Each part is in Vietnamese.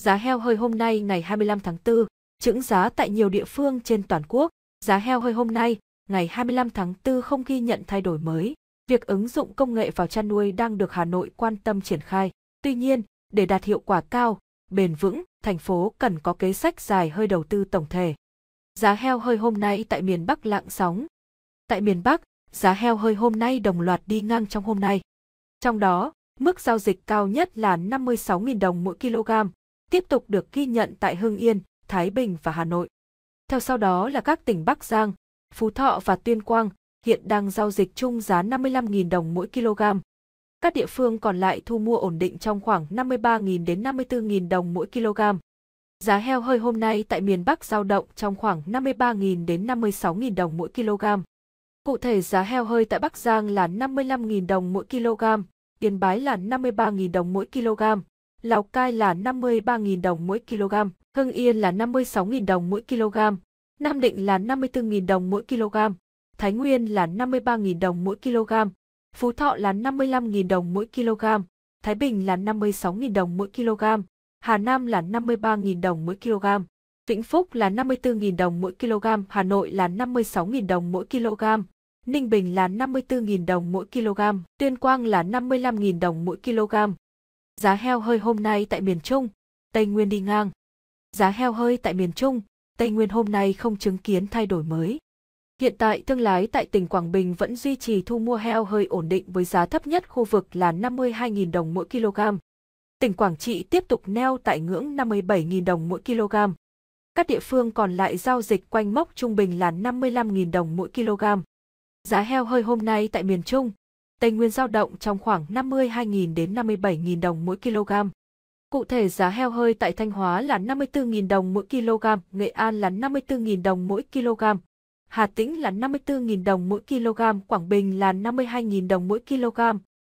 Giá heo hơi hôm nay ngày 25 tháng 4, trứng giá tại nhiều địa phương trên toàn quốc. Giá heo hơi hôm nay, ngày 25 tháng 4 không ghi nhận thay đổi mới. Việc ứng dụng công nghệ vào chăn nuôi đang được Hà Nội quan tâm triển khai. Tuy nhiên, để đạt hiệu quả cao, bền vững, thành phố cần có kế sách dài hơi đầu tư tổng thể. Giá heo hơi hôm nay tại miền Bắc lạng sóng. Tại miền Bắc, giá heo hơi hôm nay đồng loạt đi ngang trong hôm nay. Trong đó, mức giao dịch cao nhất là 56.000 đồng mỗi kg, tiếp tục được ghi nhận tại Hưng Yên, Thái Bình và Hà Nội. Theo sau đó là các tỉnh Bắc Giang, Phú Thọ và Tuyên Quang hiện đang giao dịch chung giá 55.000 đồng mỗi kg. Các địa phương còn lại thu mua ổn định trong khoảng 53.000 đến 54.000 đồng mỗi kg. Giá heo hơi hôm nay tại miền Bắc giao động trong khoảng 53.000 đến 56.000 đồng mỗi kg. Cụ thể giá heo hơi tại Bắc Giang là 55.000 đồng mỗi kg, Yên Bái là 53.000 đồng mỗi kg, Lào Cai là 53.000 đồng mỗi kg, Hưng Yên là 56.000 đồng mỗi kg, Nam Định là 54.000 đồng mỗi kg, Thái Nguyên là 53.000 đồng mỗi kg, Phú Thọ là 55.000 đồng mỗi kg, Thái Bình là 56.000 đồng mỗi kg, Hà Nam là 53.000 đồng mỗi kg, Vĩnh Phúc là 54.000 đồng mỗi kg, Hà Nội là 56.000 đồng mỗi kg, Ninh Bình là 54.000 đồng mỗi kg, Tuyên Quang là 55.000 đồng mỗi kg, Giá heo hơi hôm nay tại miền Trung, Tây Nguyên đi ngang. Giá heo hơi tại miền Trung, Tây Nguyên hôm nay không chứng kiến thay đổi mới. Hiện tại thương lái tại tỉnh Quảng Bình vẫn duy trì thu mua heo hơi ổn định với giá thấp nhất khu vực là 52.000 đồng mỗi kg. Tỉnh Quảng Trị tiếp tục neo tại ngưỡng 57.000 đồng mỗi kg. Các địa phương còn lại giao dịch quanh mốc trung bình là 55.000 đồng mỗi kg. Giá heo hơi hôm nay tại miền Trung, Tây Nguyên giao động trong khoảng 52.000 đến 57.000 đồng mỗi kg. Cụ thể giá heo hơi tại Thanh Hóa là 54.000 đồng mỗi kg, Nghệ An là 54.000 đồng mỗi kg, Hà Tĩnh là 54.000 đồng mỗi kg, Quảng Bình là 52.000 đồng mỗi kg,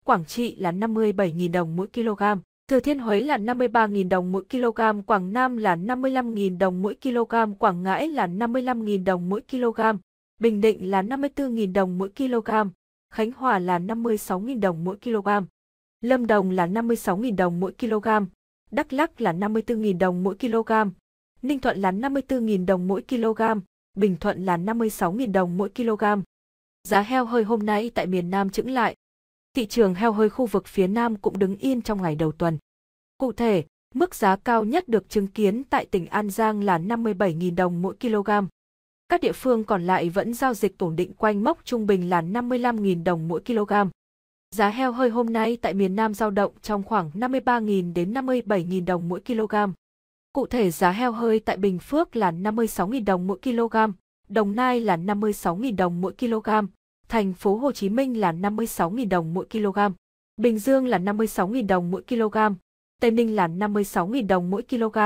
Quảng Trị là 57.000 đồng mỗi kg, Thừa Thiên Huế là 53.000 đồng mỗi kg, Quảng Nam là 55.000 đồng mỗi kg, Quảng Ngãi là 55.000 đồng mỗi kg, Bình Định là 54.000 đồng mỗi kg, Khánh Hòa là 56.000 đồng mỗi kg, Lâm Đồng là 56.000 đồng mỗi kg, Đắk Lắc là 54.000 đồng mỗi kg, Ninh Thuận là 54.000 đồng mỗi kg, Bình Thuận là 56.000 đồng mỗi kg. Giá heo hơi hôm nay tại miền Nam chững lại. Thị trường heo hơi khu vực phía Nam cũng đứng yên trong ngày đầu tuần. Cụ thể, mức giá cao nhất được chứng kiến tại tỉnh An Giang là 57.000 đồng mỗi kg. Các địa phương còn lại vẫn giao dịch ổn định quanh mốc trung bình là 55.000 đồng mỗi kg. Giá heo hơi hôm nay tại miền Nam giao động trong khoảng 53.000 đến 57.000 đồng mỗi kg. Cụ thể giá heo hơi tại Bình Phước là 56.000 đồng mỗi kg, Đồng Nai là 56.000 đồng mỗi kg, thành phố Hồ Chí Minh là 56.000 đồng mỗi kg, Bình Dương là 56.000 đồng mỗi kg, Tây Ninh là 56.000 đồng mỗi kg,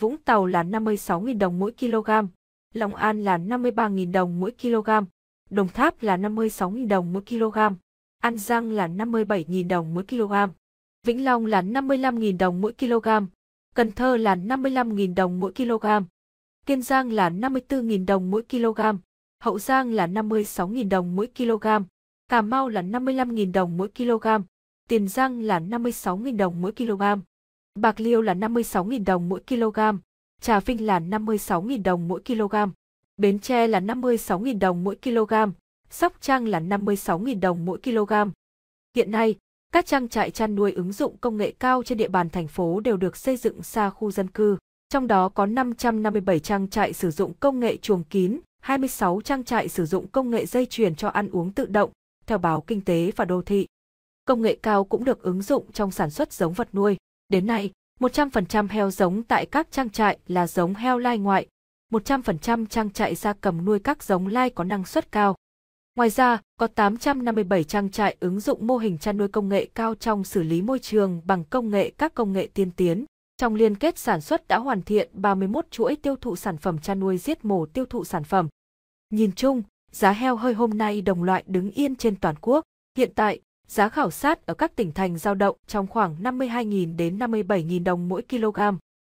Vũng Tàu là 56.000 đồng mỗi kg, Long An là 53.000 đồng mỗi kg, Đồng Tháp là 56.000 đồng mỗi kg, An Giang là 57.000 đồng mỗi kg, Vĩnh Long là 55.000 đồng mỗi kg, Cần Thơ là 55.000 đồng mỗi kg, Kiên Giang là 54.000 đồng mỗi kg, Hậu Giang là 56.000 đồng mỗi kg, Cà Mau là 55.000 đồng mỗi kg, Tiền Giang là 56.000 đồng mỗi kg, Bạc Liêu là 56.000 đồng mỗi kg, Trà Vinh là 56.000 đồng mỗi kg, Bến Tre là 56.000 đồng mỗi kg, Sóc Trăng là 56.000 đồng mỗi kg. Hiện nay, các trang trại chăn nuôi ứng dụng công nghệ cao trên địa bàn thành phố đều được xây dựng xa khu dân cư, trong đó có 557 trang trại sử dụng công nghệ chuồng kín, 26 trang trại sử dụng công nghệ dây chuyền cho ăn uống tự động, theo báo Kinh tế và Đô thị. Công nghệ cao cũng được ứng dụng trong sản xuất giống vật nuôi. Đến nay, 100% heo giống tại các trang trại là giống heo lai ngoại, 100% trang trại gia cầm nuôi các giống lai có năng suất cao. Ngoài ra, có 857 trang trại ứng dụng mô hình chăn nuôi công nghệ cao trong xử lý môi trường bằng công nghệ các công nghệ tiên tiến. Trong liên kết sản xuất đã hoàn thiện 31 chuỗi tiêu thụ sản phẩm chăn nuôi giết mổ tiêu thụ sản phẩm. Nhìn chung, giá heo hơi hôm nay đồng loại đứng yên trên toàn quốc. Hiện tại, giá khảo sát ở các tỉnh thành giao động trong khoảng 52.000 đến 57.000 đồng mỗi kg.